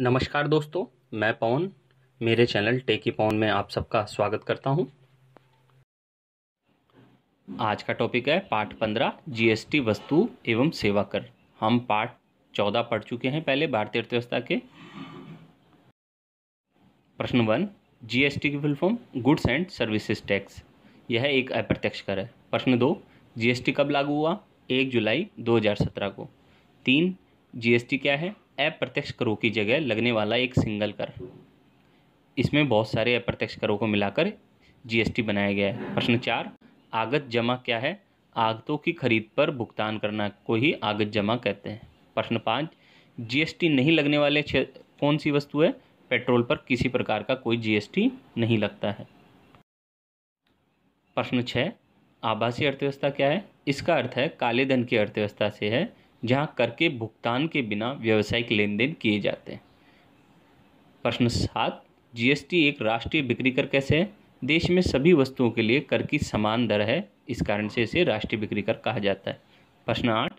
नमस्कार दोस्तों मैं पवन मेरे चैनल टेकी पवन में आप सबका स्वागत करता हूं। आज का टॉपिक है पार्ट पंद्रह जीएसटी वस्तु एवं सेवा कर हम पार्ट चौदह पढ़ चुके हैं पहले भारतीय अर्थव्यवस्था के प्रश्न वन जीएसटी की full form goods and services tax यह एक अप्रत्यक्ष कर है प्रश्न दो जीएसटी कब लागू हुआ एक जुलाई 2017 को तीन जीएसटी क्या है अप्रत्यक्ष करों की जगह लगने वाला एक सिंगल कर इसमें बहुत सारे अप्रत्यक्ष करों को मिलाकर जीएसटी बनाया गया है प्रश्न चार आगत जमा क्या है आगतों की खरीद पर भुगतान करना को ही आगत जमा कहते हैं प्रश्न पाँच जीएसटी नहीं लगने वाले कौन सी वस्तु है पेट्रोल पर किसी प्रकार का कोई जीएसटी नहीं लगता है प्रश्न छः आभासीय अर्थव्यवस्था क्या है इसका अर्थ है काले धन की अर्थव्यवस्था से है जहां कर के भुगतान के बिना व्यावसायिक लेन देन किए जाते हैं प्रश्न सात जीएसटी एक राष्ट्रीय बिक्री कर कैसे है देश में सभी वस्तुओं के लिए कर की समान दर है इस कारण से इसे राष्ट्रीय बिक्री कर कहा जाता है प्रश्न आठ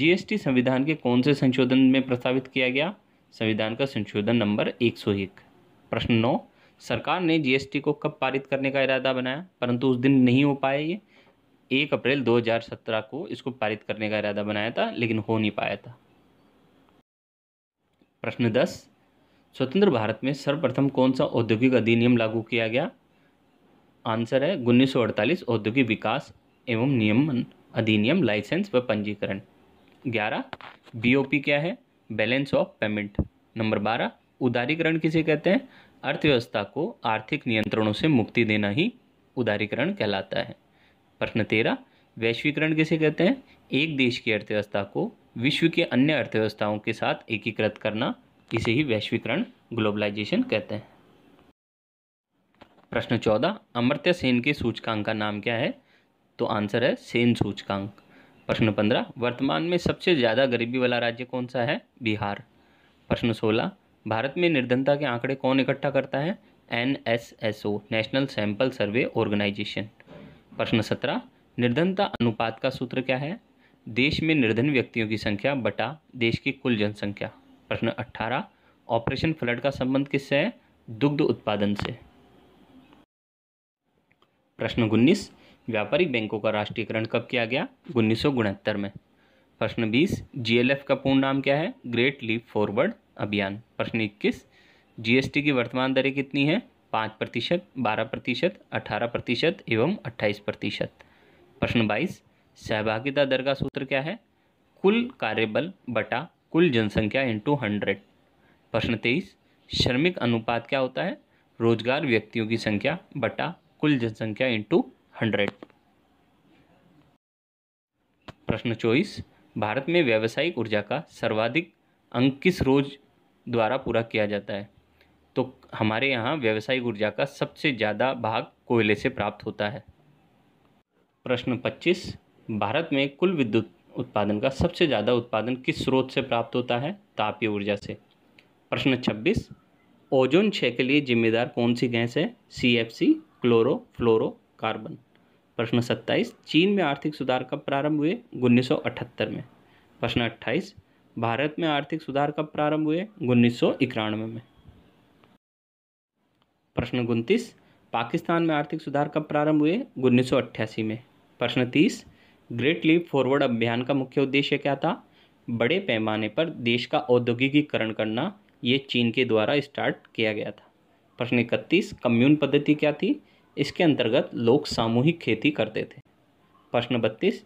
जीएसटी संविधान के कौन से संशोधन में प्रस्तावित किया गया संविधान का संशोधन नंबर एक सौ एक प्रश्न नौ सरकार ने जीएसटी को कब पारित करने का इरादा बनाया परंतु उस दिन नहीं हो पाया ये एक अप्रैल 2017 को इसको पारित करने का इरादा बनाया था लेकिन हो नहीं पाया था प्रश्न दस स्वतंत्र भारत में सर्वप्रथम कौन सा औद्योगिक अधिनियम लागू किया गया आंसर है उन्नीस औद्योगिक विकास एवं नियमन अधिनियम लाइसेंस व पंजीकरण ग्यारह बीओपी क्या है बैलेंस ऑफ पेमेंट नंबर बारह उदारीकरण किसे कहते हैं अर्थव्यवस्था को आर्थिक नियंत्रणों से मुक्ति देना ही उदारीकरण कहलाता है प्रश्न तेरह वैश्वीकरण किसे कहते हैं एक देश की अर्थव्यवस्था को विश्व के अन्य अर्थव्यवस्थाओं के साथ एकीकृत करना इसे ही वैश्वीकरण ग्लोबलाइजेशन कहते हैं प्रश्न चौदह अमर्त्य सेन के सूचकांक का नाम क्या है तो आंसर है सेन सूचकांक प्रश्न पंद्रह वर्तमान में सबसे ज़्यादा गरीबी वाला राज्य कौन सा है बिहार प्रश्न सोलह भारत में निर्धनता के आंकड़े कौन इकट्ठा करता है N national sample survey organisation प्रश्न सत्रह निर्धनता अनुपात का सूत्र क्या है देश में निर्धन व्यक्तियों की संख्या बटा देश की कुल जनसंख्या प्रश्न अट्ठारह ऑपरेशन फ्लड का संबंध किससे है दुग्ध उत्पादन से प्रश्न उन्नीस व्यापारिक बैंकों का राष्ट्रीयकरण कब किया गया उन्नीस में प्रश्न बीस जीएलएफ का पूर्ण नाम क्या है ग्रेट लीप फॉरवर्ड अभियान प्रश्न इक्कीस जीएसटी की वर्तमान दरें कितनी है पाँच प्रतिशत बारह प्रतिशत अठारह प्रतिशत एवं अट्ठाईस प्रतिशत प्रश्न बाईस सहभागिता दर का सूत्र क्या है कुल कार्यबल बटा कुल जनसंख्या इंटू हंड्रेड प्रश्न तेईस श्रमिक अनुपात क्या होता है रोजगार व्यक्तियों की संख्या बटा कुल जनसंख्या इंटू हंड्रेड प्रश्न चौबीस भारत में व्यावसायिक ऊर्जा का सर्वाधिक अंक किस रोज द्वारा पूरा किया जाता है तो हमारे यहाँ व्यावसायिक ऊर्जा का सबसे ज़्यादा भाग कोयले से प्राप्त होता है प्रश्न पच्चीस भारत में कुल विद्युत उत्पादन का सबसे ज़्यादा उत्पादन किस स्रोत से प्राप्त होता है तापीय ऊर्जा से प्रश्न छब्बीस ओजोन क्षय के लिए जिम्मेदार कौन सी गैस है C F C chlorofluorocarbon प्रश्न सत्ताईस चीन में आर्थिक सुधार कब प्रारंभ हुए अठहत्तर में प्रश्न अट्ठाईस भारत में आर्थिक सुधार कब प्रारंभ हुए उन्नीस में प्रश्न उनतीस पाकिस्तान में आर्थिक सुधार कब प्रारंभ हुए उन्नीस में प्रश्न तीस ग्रेट लीप फॉरवर्ड अभियान का मुख्य उद्देश्य क्या था बड़े पैमाने पर देश का औद्योगिकीकरण करना ये चीन के द्वारा स्टार्ट किया गया था प्रश्न इकतीस कम्यून पद्धति क्या थी इसके अंतर्गत लोग सामूहिक खेती करते थे प्रश्न बत्तीस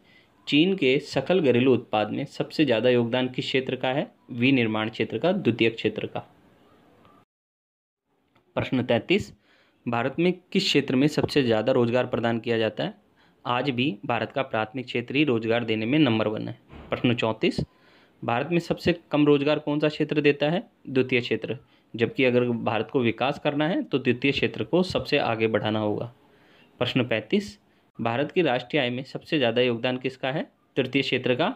चीन के सकल घरेलू उत्पाद में सबसे ज़्यादा योगदान किस क्षेत्र का है विनिर्माण क्षेत्र का द्वितीय क्षेत्र का प्रश्न तैंतीस भारत में किस क्षेत्र में सबसे ज़्यादा रोजगार प्रदान किया जाता है आज भी भारत का प्राथमिक क्षेत्र ही रोजगार देने में नंबर वन है प्रश्न चौंतीस भारत में सबसे कम रोजगार कौन सा क्षेत्र देता है द्वितीय क्षेत्र जबकि अगर भारत को विकास करना है तो द्वितीय क्षेत्र को सबसे आगे बढ़ाना होगा प्रश्न पैंतीस भारत की राष्ट्रीय आय में सबसे ज़्यादा योगदान किसका है तृतीय क्षेत्र का